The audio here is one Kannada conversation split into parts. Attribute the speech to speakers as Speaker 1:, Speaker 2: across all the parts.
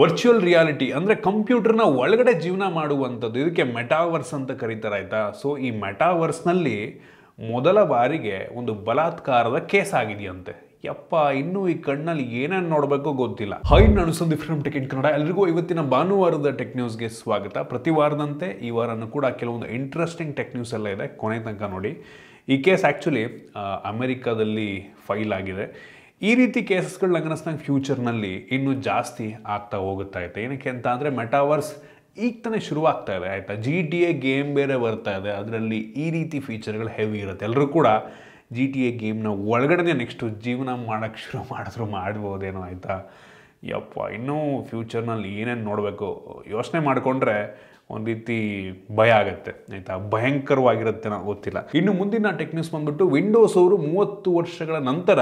Speaker 1: ವರ್ಚುವಲ್ ರಿಯಾಲಿಟಿ ಅಂದರೆ ಕಂಪ್ಯೂಟರ್ನ ಒಳಗಡೆ ಜೀವನ ಮಾಡುವಂಥದ್ದು ಇದಕ್ಕೆ ಮೆಟಾವರ್ಸ್ ಅಂತ ಕರೀತಾರೆ ಆಯಿತಾ ಸೊ ಈ ಮೆಟಾವರ್ಸ್ನಲ್ಲಿ ಮೊದಲ ಬಾರಿಗೆ ಒಂದು ಬಲಾತ್ಕಾರದ ಕೇಸ್ ಆಗಿದೆಯಂತೆ ಯಪ್ಪ ಇನ್ನೂ ಈ ಕಣ್ಣಲ್ಲಿ ಏನೇನು ನೋಡಬೇಕು ಗೊತ್ತಿಲ್ಲ ಹೈ ನಡುಸೊಂದು ಫ್ರಮ್ ಟೆಕ್ ಇನ್ ಕನ್ನಡ ಎಲ್ರಿಗೂ ಇವತ್ತಿನ ಭಾನುವಾರದ ಟೆಕ್ ನ್ಯೂಸ್ಗೆ ಸ್ವಾಗತ ಪ್ರತಿ ವಾರದಂತೆ ಈ ವಾರನೂ ಕೂಡ ಕೆಲವೊಂದು ಇಂಟ್ರೆಸ್ಟಿಂಗ್ ಟೆಕ್ ನ್ಯೂಸ್ ಎಲ್ಲ ಇದೆ ಕೊನೆ ತನಕ ನೋಡಿ ಈ ಕೇಸ್ ಆ್ಯಕ್ಚುಲಿ ಅಮೆರಿಕಾದಲ್ಲಿ ಫೈಲ್ ಆಗಿದೆ ಈ ರೀತಿ ಕೇಸಸ್ಗಳು ನಂಗೆ ಫ್ಯೂಚರ್ನಲ್ಲಿ ಇನ್ನೂ ಜಾಸ್ತಿ ಆಗ್ತಾ ಹೋಗುತ್ತಾ ಇದೆ ಏನಕ್ಕೆ ಅಂತ ಅಂದರೆ ಮೆಟಾವರ್ಸ್ ಈಗ ತಾನೇ ಶುರುವಾಗ್ತಾ ಇದೆ ಆಯಿತಾ ಜಿ ಟಿ ಎ ಗೇಮ್ ಬೇರೆ ಬರ್ತಾ ಇದೆ ಅದರಲ್ಲಿ ಈ ರೀತಿ ಫೀಚರ್ಗಳು ಹೆವಿ ಇರುತ್ತೆ ಎಲ್ಲರೂ ಕೂಡ ಜಿ ಟಿ ಎ ಗೇಮ್ನ ಒಳಗಡೆ ನೆಕ್ಸ್ಟು ಜೀವನ ಮಾಡೋಕ್ಕೆ ಶುರು ಮಾಡಿದ್ರು ಮಾಡ್ಬೋದೇನೋ ಆಯಿತಾ ಯಪ್ಪ ಇನ್ನೂ ಫ್ಯೂಚರ್ನಲ್ಲಿ ಏನೇನು ನೋಡಬೇಕು ಯೋಚನೆ ಮಾಡಿಕೊಂಡ್ರೆ ಒಂದು ರೀತಿ ಭಯ ಆಗುತ್ತೆ ಆಯಿತಾ ಭಯಂಕರವಾಗಿರುತ್ತೆ ನಾವು ಗೊತ್ತಿಲ್ಲ ಇನ್ನು ಮುಂದಿನ ಟೆಕ್ನಿಕ್ಸ್ ಬಂದ್ಬಿಟ್ಟು ವಿಂಡೋಸ್ ಅವರು ಮೂವತ್ತು ವರ್ಷಗಳ ನಂತರ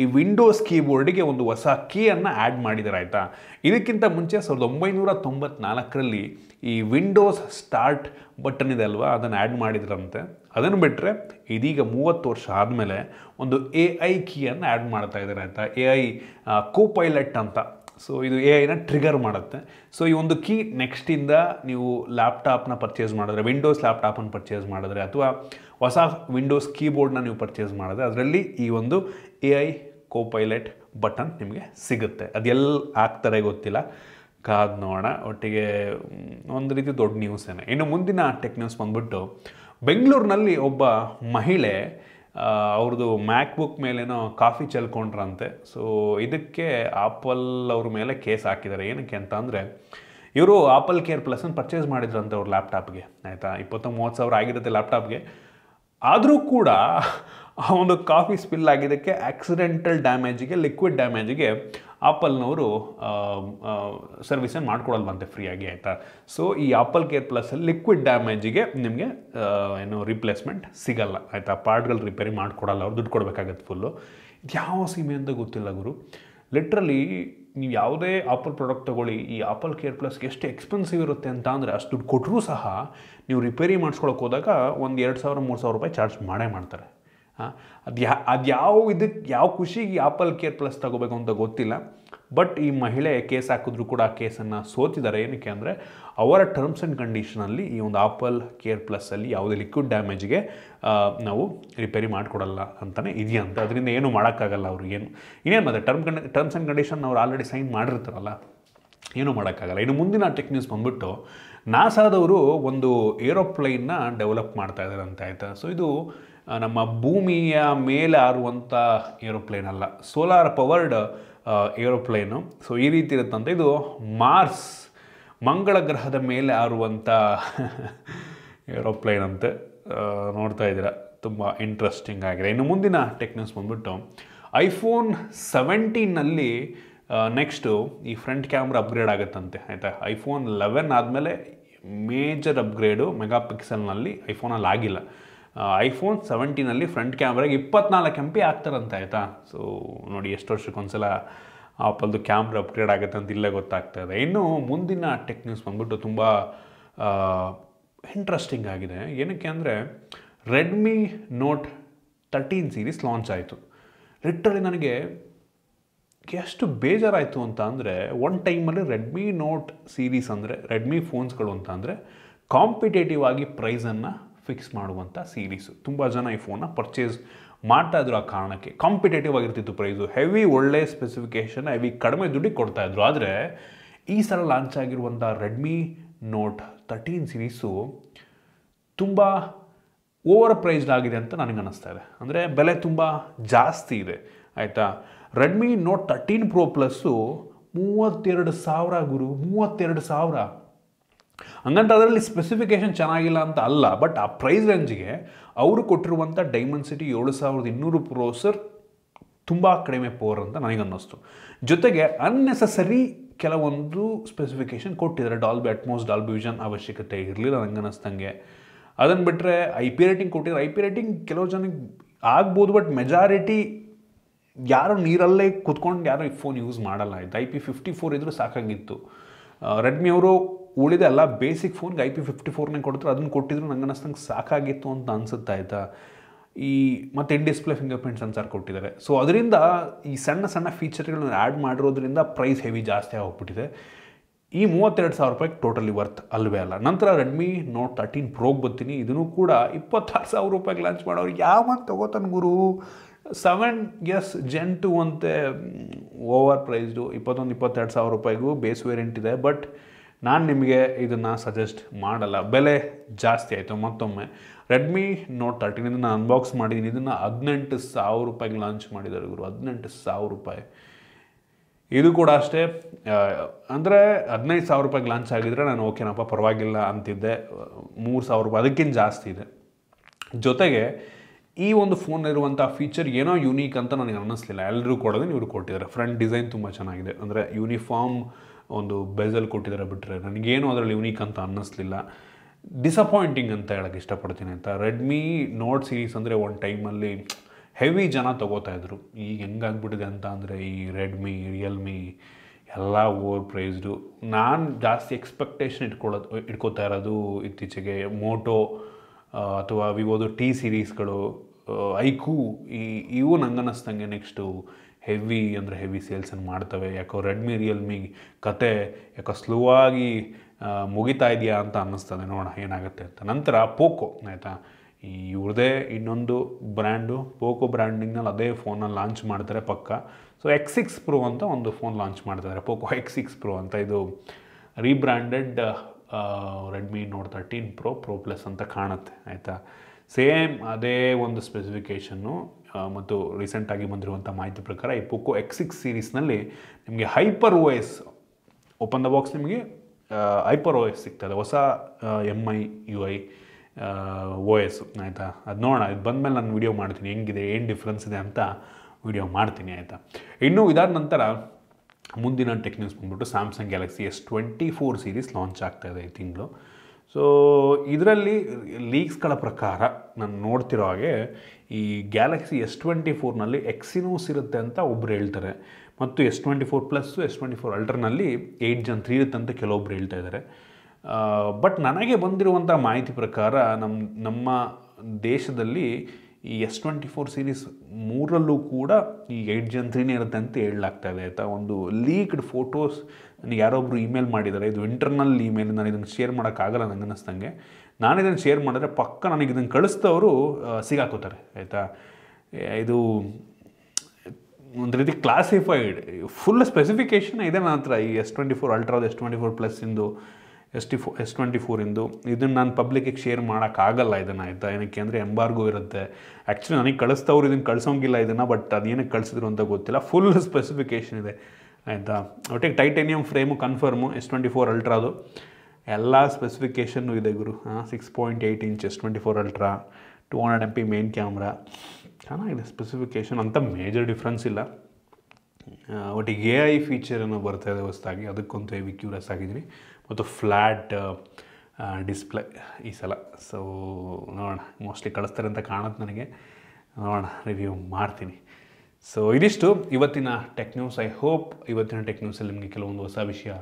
Speaker 1: ಈ ವಿಂಡೋಸ್ ಕೀಬೋರ್ಡಿಗೆ ಒಂದು ಹೊಸ ಕೀಯನ್ನು ಆ್ಯಡ್ ಮಾಡಿದ್ದಾರೆ ಆಯಿತಾ ಇದಕ್ಕಿಂತ ಮುಂಚೆ ಸಾವಿರದ ಒಂಬೈನೂರ ತೊಂಬತ್ನಾಲ್ಕರಲ್ಲಿ ಈ ವಿಂಡೋಸ್ ಸ್ಟಾರ್ಟ್ ಬಟನ್ ಇದೆ ಅಲ್ವಾ ಅದನ್ನು ಆ್ಯಡ್ ಮಾಡಿದ್ರಂತೆ ಅದನ್ನು ಬಿಟ್ಟರೆ ಇದೀಗ ಮೂವತ್ತು ವರ್ಷ ಆದಮೇಲೆ ಒಂದು ಎ ಐ ಕೀಯನ್ನು ಆ್ಯಡ್ ಮಾಡ್ತಾ ಇದ್ದಾರೆ ಆಯಿತಾ ಎ ಐ ಕೋಪೈಲಟ್ ಅಂತ ಸೊ ಇದು ಎ ಐನ ಟ್ರಿಗರ್ ಮಾಡುತ್ತೆ ಸೊ ಈ ಒಂದು ಕೀ ನೆಕ್ಸ್ಟಿಂದ ನೀವು ಲ್ಯಾಪ್ಟಾಪ್ನ ಪರ್ಚೇಸ್ ಮಾಡಿದ್ರೆ ವಿಂಡೋಸ್ ಲ್ಯಾಪ್ಟಾಪನ್ನು ಪರ್ಚೇಸ್ ಮಾಡಿದ್ರೆ ಅಥವಾ ಹೊಸ ವಿಂಡೋಸ್ ಕೀಬೋರ್ಡ್ನ ನೀವು ಪರ್ಚೇಸ್ ಮಾಡಿದ್ರೆ ಅದರಲ್ಲಿ ಈ ಒಂದು ಎ ಐ ಪೈಲೆಟ್ ಬಟನ್ ನಿಮಗೆ ಸಿಗುತ್ತೆ ಅದೆಲ್ಲ ಆಗ್ತಾರೆ ಗೊತ್ತಿಲ್ಲ ಕಾದ್ ನೋಡೋಣ ಒಟ್ಟಿಗೆ ಒಂದು ರೀತಿ ದೊಡ್ಡ ನ್ಯೂಸ್ ಏನೇ ಇನ್ನು ಮುಂದಿನ ಟೆಕ್ ನ್ಯೂಸ್ ಬಂದುಬಿಟ್ಟು ಬೆಂಗಳೂರಿನಲ್ಲಿ ಒಬ್ಬ ಮಹಿಳೆ ಅವ್ರದ್ದು ಮ್ಯಾಕ್ಬುಕ್ ಮೇಲೇನೋ ಕಾಫಿ ಚೆಲ್ಕೊಂಡ್ರಂತೆ ಸೊ ಇದಕ್ಕೆ ಆಪಲ್ ಅವ್ರ ಮೇಲೆ ಕೇಸ್ ಹಾಕಿದ್ದಾರೆ ಏನಕ್ಕೆ ಅಂತ ಅಂದರೆ ಇವರು ಆಪಲ್ ಕೇರ್ ಪ್ಲಸ್ನ ಪರ್ಚೇಸ್ ಮಾಡಿದ್ರಂತೆ ಅವ್ರ ಲ್ಯಾಪ್ಟಾಪ್ಗೆ ಆಯಿತಾ ಇಪ್ಪತ್ತು ಮೂವತ್ತು ಸಾವಿರ ಆಗಿರುತ್ತೆ ಲ್ಯಾಪ್ಟಾಪ್ಗೆ ಆದರೂ ಕೂಡ ಆ ಒಂದು ಕಾಫಿ ಸ್ಪಿಲ್ ಆಗಿದ್ದಕ್ಕೆ ಆಕ್ಸಿಡೆಂಟಲ್ ಡ್ಯಾಮೇಜಿಗೆ ಲಿಕ್ವಿಡ್ ಡ್ಯಾಮೇಜಿಗೆ ಆಪಲ್ನವರು ಸರ್ವಿಸನ್ನು ಮಾಡ್ಕೊಡಲ್ವಂತೆ ಫ್ರೀಯಾಗಿ ಆಯಿತಾ ಸೊ ಈ ಆಪಲ್ ಕೇರ್ ಪ್ಲಸ್ಸಲ್ಲಿ ಲಿಕ್ವಿಡ್ ಡ್ಯಾಮೇಜಿಗೆ ನಿಮಗೆ ಏನು ರಿಪ್ಲೇಸ್ಮೆಂಟ್ ಸಿಗಲ್ಲ ಆಯಿತಾ ಪಾರ್ಟ್ಗಳು ರಿಪೇರಿ ಮಾಡಿಕೊಡಲ್ಲ ಅವ್ರು ದುಡ್ಡು ಕೊಡಬೇಕಾಗತ್ತೆ ಫುಲ್ಲು ಯಾವ ಸೀಮೆ ಅಂತ ಗೊತ್ತಿಲ್ಲ ಗುರು ಲಿಟ್ರಲಿ ನೀವು ಯಾವುದೇ ಆಪಲ್ ಪ್ರಾಡಕ್ಟ್ ತೊಗೊಳ್ಳಿ ಈ ಆಪಲ್ ಕೇರ್ ಪ್ಲಸ್ಗೆ ಎಷ್ಟು ಎಕ್ಸ್ಪೆನ್ಸಿವ್ ಇರುತ್ತೆ ಅಂತ ಅಂದರೆ ಅಷ್ಟು ದುಡ್ಡು ಕೊಟ್ಟರೂ ಸಹ ನೀವು ರಿಪೇರಿ ಮಾಡಿಸ್ಕೊಳಕ್ಕೆ ಹೋದಾಗ ಒಂದು ಎರಡು ಸಾವಿರ ಮೂರು ಸಾವಿರ ರೂಪಾಯಿ ಚಾರ್ಜ್ ಮಾಡೇ ಮಾಡ್ತಾರೆ ಅದು ಯಾ ಅದು ಯಾವ ಇದಕ್ಕೆ ಯಾವ ಖುಷಿಗೆ ಆಪಲ್ ಕೇರ್ ಪ್ಲಸ್ ತಗೋಬೇಕು ಅಂತ ಗೊತ್ತಿಲ್ಲ ಬಟ್ ಈ ಮಹಿಳೆ ಕೇಸ್ ಹಾಕಿದ್ರು ಕೂಡ ಆ ಕೇಸನ್ನು ಸೋತಿದ್ದಾರೆ ಏನಕ್ಕೆ ಅಂದರೆ ಅವರ ಟರ್ಮ್ಸ್ ಆ್ಯಂಡ್ ಕಂಡೀಷನಲ್ಲಿ ಈ ಒಂದು ಆಪಲ್ ಕೇರ್ ಪ್ಲಸ್ಸಲ್ಲಿ ಯಾವುದೇ ಲಿಕ್ವಿಡ್ ಡ್ಯಾಮೇಜ್ಗೆ ನಾವು ರಿಪೇರಿ ಮಾಡಿಕೊಡಲ್ಲ ಅಂತಲೇ ಅಂತ ಅದರಿಂದ ಏನೂ ಮಾಡೋಕ್ಕಾಗಲ್ಲ ಏನು ಇನ್ನೇನು ಮತ್ತೆ ಟರ್ಮ್ ಕಂಡ ಟರ್ಮ್ಸ್ ಆ್ಯಂಡ್ ಕಂಡೀಷನ್ ಅವ್ರು ಆಲ್ರೆಡಿ ಸೈನ್ ಮಾಡಿರ್ತಾರಲ್ಲ ಏನೂ ಮಾಡೋಕ್ಕಾಗಲ್ಲ ಇನ್ನು ಮುಂದಿನ ಟೆಕ್ ನ್ಯೂಸ್ ಬಂದುಬಿಟ್ಟು ನಾಸಾದವರು ಒಂದು ಏರೋಪ್ಲೈನ್ನ ಡೆವಲಪ್ ಮಾಡ್ತಾ ಇದ್ದಾರೆ ಅಂತ ಆಯಿತಾ ಸೊ ಇದು ನಮ್ಮ ಭೂಮಿಯ ಮೇಲೆ ಆರುವಂಥ ಏರೋಪ್ಲೇನ್ ಅಲ್ಲ ಸೋಲಾರ್ ಪವರ್ಡ್ ಏರೋಪ್ಲೇನು ಸೊ ಈ ರೀತಿ ಇರುತ್ತಂತೆ ಇದು ಮಾರ್ಸ್ ಮಂಗಳ ಗ್ರಹದ ಮೇಲೆ ಆರುವಂಥ ಏರೋಪ್ಲೇನ್ ಅಂತೆ ನೋಡ್ತಾ ಇದ್ದೀರ ತುಂಬ ಇಂಟ್ರೆಸ್ಟಿಂಗ್ ಆಗಿದೆ ಇನ್ನು ಮುಂದಿನ ಟೆಕ್ನಿಕ್ಸ್ ಬಂದ್ಬಿಟ್ಟು ಐಫೋನ್ ಸೆವೆಂಟೀನಲ್ಲಿ ನೆಕ್ಸ್ಟು ಈ ಫ್ರಂಟ್ ಕ್ಯಾಮ್ರಾ ಅಪ್ಗ್ರೇಡ್ ಆಗುತ್ತಂತೆ ಆಯಿತಾ ಐಫೋನ್ ಲೆವೆನ್ ಆದಮೇಲೆ ಮೇಜರ್ ಅಪ್ಗ್ರೇಡು ಮೆಗಾ ಪಿಕ್ಸೆಲ್ನಲ್ಲಿ ಐಫೋನಲ್ಲಿ ಆಗಿಲ್ಲ ಐಫೋನ್ ಸೆವೆಂಟೀನಲ್ಲಿ ಫ್ರಂಟ್ ಕ್ಯಾಮ್ರಾಗೆ ಇಪ್ಪತ್ನಾಲ್ಕು ಎಂ ಪಿ ಆಗ್ತಾರಂತ ಆಯಿತಾ ಸೊ ನೋಡಿ ಎಷ್ಟು ವರ್ಷಕ್ಕೊಂದ್ಸಲ ಆಪಲ್ದು ಕ್ಯಾಮ್ರಾ ಅಪ್ಗ್ರೇಡ್ ಆಗುತ್ತೆ ಅಂತ ಇಲ್ಲೇ ಗೊತ್ತಾಗ್ತಾ ಇದೆ ಇನ್ನು ಮುಂದಿನ ಟೆಕ್ ನ್ಯೂಸ್ ಬಂದುಬಿಟ್ಟು ತುಂಬ ಇಂಟ್ರೆಸ್ಟಿಂಗ್ ಆಗಿದೆ ಏನಕ್ಕೆ ಅಂದರೆ Redmi Note thirteen series launch ಆಯಿತು ಲಿಟ್ರಲಿ ನನಗೆ ಎಷ್ಟು ಬೇಜಾರಾಯಿತು ಅಂತ ಅಂದರೆ ಒನ್ ಟೈಮಲ್ಲಿ ರೆಡ್ಮಿ ನೋಟ್ ಸೀರೀಸ್ ಅಂದರೆ ರೆಡ್ಮಿ ಫೋನ್ಸ್ಗಳು ಅಂತ ಅಂದರೆ ಕಾಂಪಿಟೇಟಿವ್ ಆಗಿ ಪ್ರೈಸನ್ನು ಫಿಕ್ಸ್ ಮಾಡುವಂಥ ಸೀರೀಸು ತುಂಬ ಜನ ಈ ಫೋನ್ನ ಪರ್ಚೇಸ್ ಮಾಡ್ತಾ ಇದ್ರು ಆ ಕಾರಣಕ್ಕೆ ಕಾಂಪಿಟೇಟಿವ್ ಆಗಿರ್ತಿತ್ತು ಪ್ರೈಸು ಹೆವಿ ಒಳ್ಳೆ ಸ್ಪೆಸಿಫಿಕೇಷನ್ ಹೆವಿ ಕಡಿಮೆ ದುಡ್ಡಿಗೆ ಕೊಡ್ತಾಯಿದ್ರು ಆದರೆ ಈ ಸಲ ಲಾಂಚ್ ಆಗಿರುವಂಥ ರೆಡ್ಮಿ ನೋಟ್ ತರ್ಟೀನ್ ಸೀರೀಸು ತುಂಬ ಓವರ್ ಪ್ರೈಸ್ಡ್ ಆಗಿದೆ ಅಂತ ನನಗೆ ಅನ್ನಿಸ್ತಾ ಇದೆ ಅಂದರೆ ಬೆಲೆ ತುಂಬ ಜಾಸ್ತಿ ಇದೆ ಆಯಿತಾ Redmi Note thirteen Pro plus ಮೂವತ್ತೆರಡು ಸಾವಿರ ಗುರು ಮೂವತ್ತೆರಡು ಸಾವಿರ ಹಂಗಂತ ಅದರಲ್ಲಿ ಸ್ಪೆಸಿಫಿಕೇಶನ್ ಚೆನ್ನಾಗಿಲ್ಲ ಅಂತ ಅಲ್ಲ ಬಟ್ ಆ ಪ್ರೈಸ್ ರೇಂಜ್ಗೆ ಅವರು ಕೊಟ್ಟಿರುವಂಥ ಡೈಮಂಡ್ ಸಿಟಿ ಏಳು ಸಾವಿರದ ಇನ್ನೂರು ಪ್ರೋಸರ್ ತುಂಬ ಕಡಿಮೆ ಪೋರ್ ಅಂತ ನನಗನ್ನಿಸ್ತು ಜೊತೆಗೆ ಅನ್ನೆಸಸರಿ ಕೆಲವೊಂದು ಸ್ಪೆಸಿಫಿಕೇಷನ್ ಕೊಟ್ಟಿದ್ದಾರೆ ಬಿ ಅಟ್ಮೋಸ್ ಡಾಲ್ಬಿ ವಿಷನ್ ಅವಶ್ಯಕತೆ ಇರಲಿಲ್ಲ ನನಗೆ ಅನ್ನಿಸ್ದಂಗೆ ಅದನ್ನು ಬಿಟ್ಟರೆ ಐ ಪಿ ರೇಟಿಂಗ್ ಕೊಟ್ಟಿದ್ದಾರೆ ಐ ಪಿ ರೇಟಿಂಗ್ ಕೆಲವು ಜನಕ್ಕೆ ಆಗ್ಬೋದು ಬಟ್ ಮೆಜಾರಿಟಿ ಯಾರು ನೀರಲ್ಲೇ ಕುತ್ಕೊಂಡು ಯಾರು ಈ ಫೋನ್ ಯೂಸ್ ಮಾಡಲ್ಲ ಆಯ್ತು ಐ ಪಿ ಫಿಫ್ಟಿ ಫೋರ್ ಇದ್ದರೂ ಸಾಕಾಗಿತ್ತು ರೆಡ್ಮಿ ಅವರು ಉಳಿದ ಎಲ್ಲ ಬೇಸಿಕ್ ಫೋನ್ಗೆ ಐ ಪಿ ಫಿಫ್ಟಿ ಫೋರ್ನೇ ಕೊಡ್ತಾರೆ ಅದನ್ನು ಕೊಟ್ಟಿದ್ರು ನಂಗೆ ಅನಸ್ತಂಗೆ ಸಾಕಾಗಿತ್ತು ಅಂತ ಅನಿಸುತ್ತೆ ಆಯಿತಾ ಈ ಮತ್ತು in display fingerprint sensor ಕೊಟ್ಟಿದ್ದಾರೆ ಸೊ ಅದರಿಂದ ಈ ಸಣ್ಣ ಸಣ್ಣ ಫೀಚರ್ಗಳನ್ನ ಆ್ಯಡ್ ಮಾಡಿರೋದ್ರಿಂದ ಪ್ರೈಸ್ ಹೆವಿ ಜಾಸ್ತಿ ಆಗಿಬಿಟ್ಟಿದೆ ಈ ಮೂವತ್ತೆರಡು ಸಾವಿರ ರೂಪಾಯಿಗೆ ಟೋಟಲಿ ವರ್ತ್ ಅಲ್ವೇ ಅಲ್ಲ ನಂತರ ರೆಡ್ಮಿ ನೋಟ್ ತರ್ಟೀನ್ ಪ್ರೋಗ್ ಬರ್ತೀನಿ ಇದನ್ನು ಕೂಡ ಇಪ್ಪತ್ತಾರು ಸಾವಿರ ರೂಪಾಯಿಗೆ ಲಾಂಚ್ ಮಾಡೋರು ಯಾವಾಗ ತಗೋತಾನೆ ಗುರು ಸೆವೆನ್ ಎಸ್ ಜೆನ್ ಟು ಅಂತೆ ಓವರ್ ಪ್ರೈಸ್ಡು ಇಪ್ಪತ್ತೊಂದು ಇಪ್ಪತ್ತೆರಡು ಸಾವಿರ ರೂಪಾಯಿಗೂ ಬೇಸ್ ವೇರಿಯಂಟ್ ಇದೆ ಬಟ್ ನಾನು ನಿಮಗೆ ಇದನ್ನು ಸಜೆಸ್ಟ್ ಮಾಡಲ್ಲ ಬೆಲೆ ಜಾಸ್ತಿ ಆಯಿತು ಮತ್ತೊಮ್ಮೆ ರೆಡ್ಮಿ ನೋಟ್ ತರ್ಟೀನ್ ಇದನ್ನು ಅನ್ಬಾಕ್ಸ್ ಮಾಡಿದ್ದೀನಿ ಇದನ್ನು ಹದಿನೆಂಟು ಸಾವಿರ ರೂಪಾಯಿಗೆ ಲಾಂಚ್ ಮಾಡಿದ್ದಾರೆ ಗುರು ಹದಿನೆಂಟು ಸಾವಿರ ರೂಪಾಯಿ ಇದು ಕೂಡ ಅಷ್ಟೇ ಅಂದರೆ ಹದಿನೈದು ಸಾವಿರ ರೂಪಾಯಿಗೆ ಲಾಂಚ್ ಆಗಿದರೆ ನಾನು ಓಕೆನಪ್ಪ ಪರವಾಗಿಲ್ಲ ಅಂತಿದ್ದೆ ಮೂರು ಸಾವಿರ ರೂಪಾಯಿ ಅದಕ್ಕಿಂತ ಜಾಸ್ತಿ ಇದೆ ಜೊತೆಗೆ ಈ ಒಂದು ಫೋನಲ್ಲಿರುವಂಥ ಫೀಚರ್ ಏನೋ ಯೂನೀಕ್ ಅಂತ ನನಗೆ ಅನ್ನಿಸ್ಲಿಲ್ಲ ಎಲ್ಲರೂ ಕೊಡೋದನ್ನು ಇವರು ಕೊಟ್ಟಿದ್ದಾರೆ ಫ್ರಂಟ್ ಡಿಸೈನ್ ತುಂಬ ಚೆನ್ನಾಗಿದೆ ಅಂದರೆ ಯೂನಿಫಾರ್ಮ್ ಒಂದು ಬೆಜಲ್ ಕೊಟ್ಟಿದ್ದಾರೆ ಬಿಟ್ಟರೆ ನನಗೇನು ಅದರಲ್ಲಿ ಯೂನೀಕ್ ಅಂತ ಅನ್ನಿಸ್ಲಿಲ್ಲ ಡಿಸಪಾಯಿಂಟಿಂಗ್ ಅಂತ ಹೇಳೋಕ್ಕೆ ಇಷ್ಟಪಡ್ತೀನಿ ಅಂತ ರೆಡ್ಮಿ ನೋಟ್ ಸೀರೀಸ್ ಅಂದರೆ ಒಂದು ಟೈಮಲ್ಲಿ ಹೆವಿ ಜನ ತೊಗೋತಾ ಇದ್ರು ಈಗ ಹೆಂಗಾಗ್ಬಿಟ್ಟಿದೆ ಅಂತ ಅಂದರೆ ಈ ರೆಡ್ಮಿ ರಿಯಲ್ಮಿ ಎಲ್ಲ ಓವರ್ ಪ್ರೈಸ್ಡು ನಾನು ಜಾಸ್ತಿ ಎಕ್ಸ್ಪೆಕ್ಟೇಷನ್ ಇಟ್ಕೊಳ್ಳೋದು ಇಟ್ಕೋತಾ ಇರೋದು ಇತ್ತೀಚೆಗೆ ಮೋಟೋ ಅಥವಾ ವಿವೋದು ಟಿ ಸಿರೀಸ್ಗಳು ಐಕು ಈ ಇವು ನಂಗನ್ನಿಸ್ದಂಗೆ ನೆಕ್ಸ್ಟು ಹೆವಿ ಅಂದರೆ ಹೆವಿ ಸೇಲ್ಸನ್ನು ಮಾಡ್ತವೆ ಯಾಕೋ ರೆಡ್ಮಿ ರಿಯಲ್ಮಿ ಕತೆ ಯಾಕೋ ಸ್ಲೋ ಆಗಿ ಮುಗಿತಾ ಇದೆಯಾ ಅಂತ ಅನ್ನಿಸ್ತದೆ ನೋಡೋಣ ಏನಾಗುತ್ತೆ ಅಂತ ನಂತರ ಪೋಕೋ ಆಯಿತಾ ಇವ್ರದೇ ಇನ್ನೊಂದು ಬ್ರ್ಯಾಂಡು ಪೋಕೋ ಬ್ರ್ಯಾಂಡಿಂಗ್ನಲ್ಲಿ ಅದೇ ಫೋನಲ್ಲಿ ಲಾಂಚ್ ಮಾಡ್ತಾರೆ ಪಕ್ಕ ಸೊ ಎಕ್ಸ್ ಸಿಕ್ಸ್ ಪ್ರೋ ಅಂತ ಒಂದು ಫೋನ್ ಲಾಂಚ್ ಮಾಡ್ತಾರೆ ಪೋಕೋ ಎಕ್ಸ್ ಸಿಕ್ಸ್ ಪ್ರೋ ಅಂತ ಇದು rebranded Redmi Note thirteen Pro Pro plus ಅಂತ ಕಾಣುತ್ತೆ ಆಯಿತಾ ಸೇಮ್ ಅದೇ ಒಂದು ಸ್ಪೆಸಿಫಿಕೇಷನ್ನು ಮತ್ತು ರೀಸೆಂಟಾಗಿ ಬಂದಿರುವಂಥ ಮಾಹಿತಿ ಪ್ರಕಾರ ಈ ಪೋಕೋ ಎಕ್ಸ್ ಸಿಕ್ಸ್ ಸೀರೀಸ್ನಲ್ಲಿ ನಿಮಗೆ Hyper O S open the box ನಿಮಗೆ ಹೈಪರ್ ಓ ಎಸ್ ಸಿಗ್ತದೆ ಹೊಸ M I U I O S ಆಯಿತಾ ಅದು ನೋಡೋಣ ಇದು ಬಂದಮೇಲೆ ನಾನು ವಿಡಿಯೋ ಮಾಡ್ತೀನಿ ಹೆಂಗಿದೆ ಏನು ಡಿಫ್ರೆನ್ಸ್ ಇದೆ ಅಂತ ವಿಡಿಯೋ ಮಾಡ್ತೀನಿ ಆಯಿತಾ ಇನ್ನು ಇದಾದ ನಂತರ ಮುಂದಿನ ಟೆಕ್ ನ್ಯೂಸ್ ಬಂದ್ಬಿಟ್ಟು Samsung Galaxy S twenty four series launch ಆಗ್ತಾ ಇದೆ ಈ ತಿಂಗಳು ಸೊ ಇದರಲ್ಲಿ ಲೀಕ್ಸ್ಗಳ ಪ್ರಕಾರ ನಾನು ನೋಡ್ತಿರೋ ಹಾಗೆ ಈ ಗ್ಯಾಲಕ್ಸಿ ಎಸ್ ಟ್ವೆಂಟಿ ಫೋರ್ನಲ್ಲಿ ಎಕ್ಸಿನೋಸ್ ಇರುತ್ತೆ ಅಂತ ಒಬ್ರು ಹೇಳ್ತಾರೆ ಮತ್ತು S twenty four plus S twenty four ಅಲ್ಟ್ರನಲ್ಲಿ ಏಯ್ಟ್ ಜನ್ ತ್ರೀ ಇರುತ್ತೆ ಅಂತ ಕೆಲವೊಬ್ರು ಹೇಳ್ತಾ ಇದ್ದಾರೆ ಬಟ್ ನನಗೆ ಬಂದಿರುವಂಥ ಮಾಹಿತಿ ಪ್ರಕಾರ ನಮ್ಮ ನಮ್ಮ ದೇಶದಲ್ಲಿ ಈ ಎಸ್ ಟ್ವೆಂಟಿ ಫೋರ್ ಸೀರೀಸ್ ಮೂರಲ್ಲೂ ಕೂಡ ಈ ಏಟ್ ಜನ್ ತ್ರೀನೇ ಇರುತ್ತೆ ಅಂತ ಹೇಳಲಾಗ್ತಾ ಇದೆ ಆಯಿತಾ ಒಂದು ಲೀಕ್ಡ್ ಫೋಟೋಸ್ ನನಗೆ ಯಾರೊಬ್ಬರು ಇಮೇಲ್ ಮಾಡಿದ್ದಾರೆ ಇದು ಇಂಟರ್ನಲ್ ಇಮೇಲ್ ನಾನು ಇದನ್ನು ಶೇರ್ ಮಾಡೋಕ್ಕಾಗಲ್ಲ ನನಗೆ ಅನ್ನಿಸ್ದಂಗೆ ನಾನು ಇದನ್ನು ಶೇರ್ ಮಾಡಿದ್ರೆ ಪಕ್ಕ ನನಗೆ ಇದನ್ನು ಕಳಿಸ್ತವರು ಸಿಗಾಕೋತಾರೆ ಆಯಿತಾ ಇದು ಒಂದು ರೀತಿ ಕ್ಲಾಸಿಫೈಡ್ ಫುಲ್ ಸ್ಪೆಸಿಫಿಕೇಷನ್ ಇದೆ ನನ್ನ ಹತ್ರ ಈ ಎಸ್ ಟ್ವೆಂಟಿ ಫೋರ್ ಅಲ್ಟ್ರಾದ ಎಸ್ ಟ್ವೆಂಟಿ ಫೋರ್ ಪ್ಲಸ್ಸಿಂದು S T four S twenty ಫೋರಿಂದು ಇದನ್ನು ನಾನು ಪಬ್ಲಿಕ್ಕಿಗೆ ಶೇರ್ ಮಾಡೋಕ್ಕಾಗಲ್ಲ ಇದನ್ನು ಆಯಿತಾ ಏನಕ್ಕೆ ಅಂದರೆ ಎಂಬಾರ್ಗೂ ಇರುತ್ತೆ ಆ್ಯಕ್ಚುಲಿ ನನಗೆ ಕಳಿಸ್ತವ್ರು ಇದನ್ನು ಕಳ್ಸೋಂಗಿಲ್ಲ ಇದನ್ನು ಬಟ್ ಅದು ಏನಕ್ಕೆ ಕಳಿಸಿದ್ರು ಅಂತ ಗೊತ್ತಿಲ್ಲ ಫುಲ್ ಸ್ಪೆಸಿಫಿಕೇಷನ್ ಇದೆ ಆಯಿತಾ ಒಟ್ಟಿಗೆ titanium frame confirm S twenty four ಅಲ್ಟ್ರಾದು ಎಲ್ಲ ಸ್ಪೆಸಿಫಿಕೇಷನ್ನು ಇದೆ ಗುರು ಹಾಂ six point eight inch S twenty four Ultra two hundred M P main camera ಚೆನ್ನಾಗಿದೆ ಸ್ಪೆಸಿಫಿಕೇಷನ್ ಅಂತ ಮೇಜರ್ ಡಿಫ್ರೆನ್ಸ್ ಇಲ್ಲ ಒಟ್ಟಿಗೆ ಎ ಐ ಫೀಚರನ್ನು ಬರ್ತಾ ಇದೆ ಹೊಸದಾಗಿ ಅದಕ್ಕೊಂದು ಹೆವಿ ಕ್ಯೂರಿಯಸ್ ಆಗಿದ್ದೀನಿ ಮತ್ತು ಫ್ಲ್ಯಾಟ್ ಡಿಸ್ಪ್ಲೇ ಈ ಸಲ ಸೊ ನೋಡೋಣ ಮೋಸ್ಟ್ಲಿ ಕಳಿಸ್ತಾರೆ ಅಂತ ಕಾಣುತ್ತೆ ನನಗೆ ನೋಡೋಣ ರಿವ್ಯೂ ಮಾಡ್ತೀನಿ ಸೊ ಇದಿಷ್ಟು ಇವತ್ತಿನ ಟೆಕ್ ನ್ಯೂಸ್ ಐ ಹೋಪ್ ಇವತ್ತಿನ ಟೆಕ್ ನ್ಯೂಸಲ್ಲಿ ನಿಮಗೆ ಕೆಲವೊಂದು ಹೊಸ ವಿಷಯ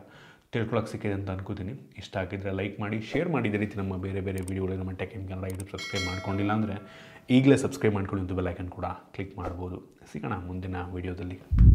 Speaker 1: ತಿಳ್ಕೊಳಕ್ಕೆ ಸಿಕ್ಕಿದೆ ಅಂತ ಅನ್ಕೋತೀನಿ ಇಷ್ಟ ಆಗಿದ್ದರೆ ಲೈಕ್ ಮಾಡಿ ಶೇರ್ ಮಾಡಿ ಇದೇ ರೀತಿ ನಮ್ಮ ಬೇರೆ ಬೇರೆ ವೀಡಿಯೋಗಳು ನಮ್ಮ ಟೆಕ್ ಎಮ್ ಕನ್ನಡ ಇದು ಸಬ್ಸ್ಕ್ರೈಬ್ ಮಾಡ್ಕೊಂಡಿಲ್ಲ ಅಂದರೆ ಈಗಲೇ ಸಬ್ಸ್ಕ್ರೈಬ್ ಮಾಡ್ಕೊಳ್ಳಿ ಬೆಲ್ ಐಕನ್ ಕೂಡ ಕ್ಲಿಕ್ ಮಾಡ್ಬೋದು ಸಿಗೋಣ ಮುಂದಿನ ವೀಡಿಯೋದಲ್ಲಿ